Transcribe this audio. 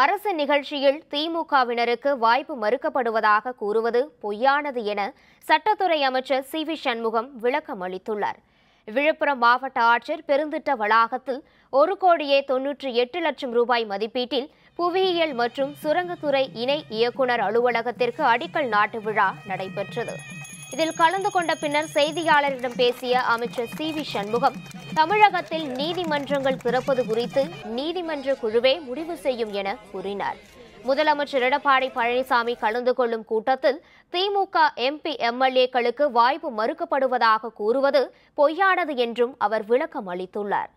அரசு நிகழ்ச்சியில் திமுகவினருக்கு வாய்ப்பு மறுக்கப்படுவதாக கூறுவது பொய்யானது என சட்டத்துறை அமைச்சர் சி வி சண்முகம் விளக்கம் அளித்துள்ளார் விழுப்புரம் மாவட்ட ஆட்சியர் பெருந்திட்ட வளாகத்தில் ஒரு கோடியே தொன்னூற்றி எட்டு லட்சம் ரூபாய் மதிப்பீட்டில் புவியியல் மற்றும் சுரங்கத்துறை இணை இயக்குநர் அலுவலகத்திற்கு அடிக்கல் நாட்டு விழா நடைபெற்றது இதில் கலந்து கொண்ட பின்னர் செய்தியாளரிடம் பேசிய அமைச்சர் சி வி சண்முகம் தமிழகத்தில் நீதிமன்றங்கள் திறப்பது குறித்து நீதிமன்ற குழுவே முடிவு செய்யும் என கூறினார் முதலமைச்சர் எடப்பாடி பழனிசாமி கலந்து கொள்ளும் கூட்டத்தில் திமுக எம்பி எம்எல்ஏக்களுக்கு வாய்ப்பு மறுக்கப்படுவதாக கூறுவது பொய்யானது என்றும் அவர் விளக்கம் அளித்துள்ளார்